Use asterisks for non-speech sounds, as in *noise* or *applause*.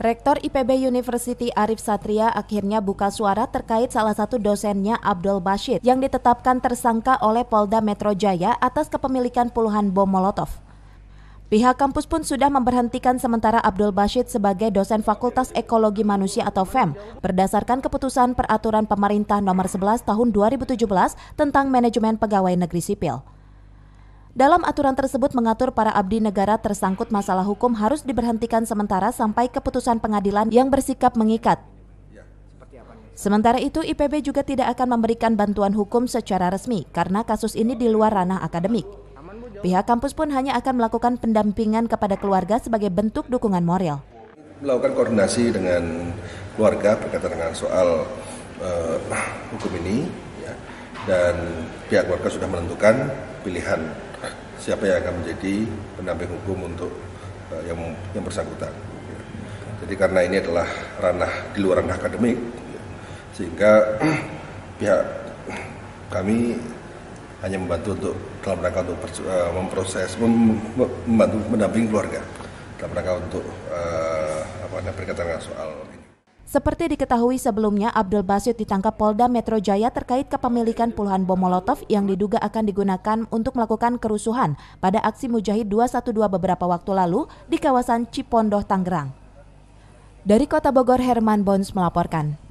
Rektor IPB University Arif Satria akhirnya buka suara terkait salah satu dosennya Abdul Bashid yang ditetapkan tersangka oleh Polda Metro Jaya atas kepemilikan puluhan bom Molotov. Pihak kampus pun sudah memberhentikan sementara Abdul Bashid sebagai dosen Fakultas Ekologi Manusia atau FEM berdasarkan keputusan peraturan pemerintah nomor 11 tahun 2017 tentang manajemen pegawai negeri sipil. Dalam aturan tersebut mengatur para abdi negara tersangkut masalah hukum harus diberhentikan sementara sampai keputusan pengadilan yang bersikap mengikat. Sementara itu, IPB juga tidak akan memberikan bantuan hukum secara resmi karena kasus ini di luar ranah akademik. Pihak kampus pun hanya akan melakukan pendampingan kepada keluarga sebagai bentuk dukungan moral. Melakukan koordinasi dengan keluarga berkaitan dengan soal uh, hukum ini, ya, dan pihak keluarga sudah menentukan pilihan siapa yang akan menjadi pendamping hukum untuk uh, yang yang bersangkutan. Jadi karena ini adalah ranah di luar ranah akademik, sehingga *clears throat* pihak kami hanya membantu untuk dalam rangka untuk eh, memproses, membantu mendampingi keluarga dalam rangka untuk uh, apa namanya berkaitan dengan soal ini. Seperti diketahui sebelumnya, Abdul Basit ditangkap Polda Metro Jaya terkait kepemilikan puluhan bom Molotov yang diduga akan digunakan untuk melakukan kerusuhan pada aksi Mujahid 212 beberapa waktu lalu di kawasan Cipondoh, Tangerang. Dari Kota Bogor, Herman Bons melaporkan.